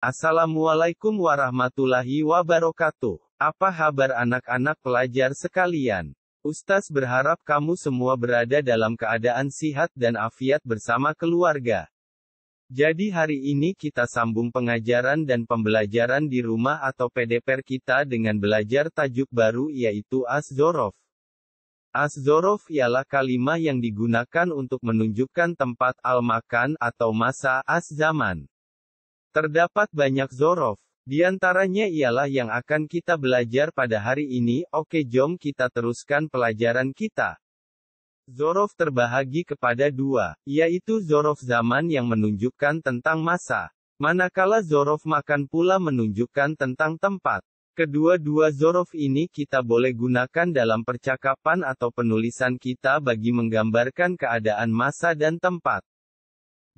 Assalamualaikum warahmatullahi wabarakatuh. Apa kabar anak-anak pelajar sekalian? Ustaz berharap kamu semua berada dalam keadaan sihat dan afiat bersama keluarga. Jadi hari ini kita sambung pengajaran dan pembelajaran di rumah atau PDPR kita dengan belajar tajuk baru yaitu az-zorof. Az-zorof ialah kalimah yang digunakan untuk menunjukkan tempat al-makan atau masa az zaman Terdapat banyak Zorof. Di antaranya ialah yang akan kita belajar pada hari ini, oke jom kita teruskan pelajaran kita. Zorof terbahagi kepada dua, yaitu Zorof zaman yang menunjukkan tentang masa, manakala Zorof makan pula menunjukkan tentang tempat. Kedua-dua Zorof ini kita boleh gunakan dalam percakapan atau penulisan kita bagi menggambarkan keadaan masa dan tempat.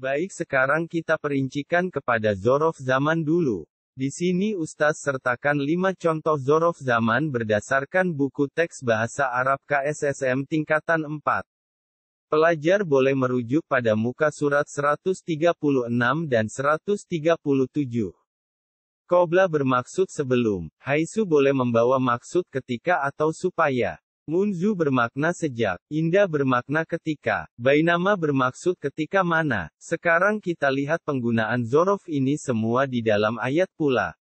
Baik sekarang kita perincikan kepada Zorof zaman dulu. Di sini Ustaz sertakan 5 contoh Zorof zaman berdasarkan buku teks bahasa Arab KSSM tingkatan 4. Pelajar boleh merujuk pada muka surat 136 dan 137. Kobla bermaksud sebelum, haisu boleh membawa maksud ketika atau supaya. Munzu bermakna sejak, indah bermakna ketika, bainama bermaksud ketika mana. Sekarang kita lihat penggunaan zorof ini semua di dalam ayat pula.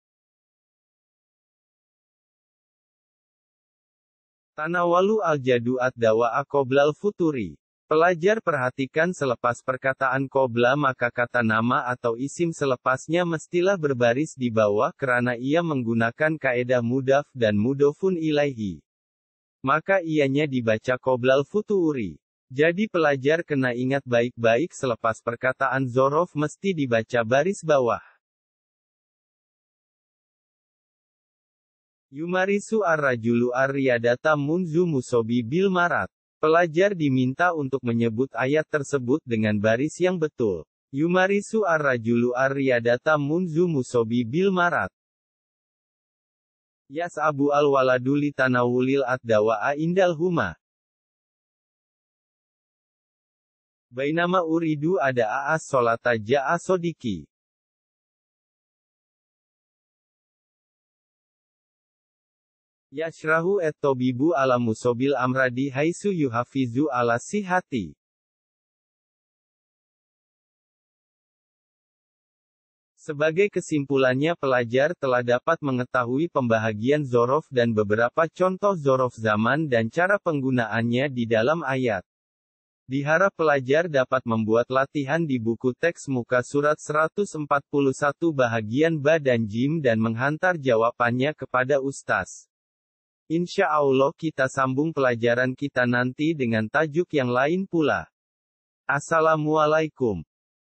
Tanawalu al-jadu ad-dawa akoblal futuri. Pelajar perhatikan selepas perkataan kobla maka kata nama atau isim selepasnya mestilah berbaris di bawah karena ia menggunakan kaedah mudaf dan mudofun ilaihi. Maka ianya dibaca Qoblal Futuuri. Jadi pelajar kena ingat baik-baik selepas perkataan Zorof mesti dibaca baris bawah. Yumarisu ar aryadata munzu musobi bil marat. Pelajar diminta untuk menyebut ayat tersebut dengan baris yang betul. Yumarisu ar aryadata munzu musobi bil marat. Yas Abu al Waladuli tanawulil ad-dawa'a indal huma. Bainama uridu ada aas solata ja'a sodiki. Yashrahu et-tobibu ala musobil amradi haisu yuhafizu ala sihati. Sebagai kesimpulannya pelajar telah dapat mengetahui pembahagian zorof dan beberapa contoh zorof zaman dan cara penggunaannya di dalam ayat. Diharap pelajar dapat membuat latihan di buku teks muka surat 141 bahagian Ba dan Jim dan menghantar jawabannya kepada Ustaz. Insya Allah kita sambung pelajaran kita nanti dengan tajuk yang lain pula. Assalamualaikum.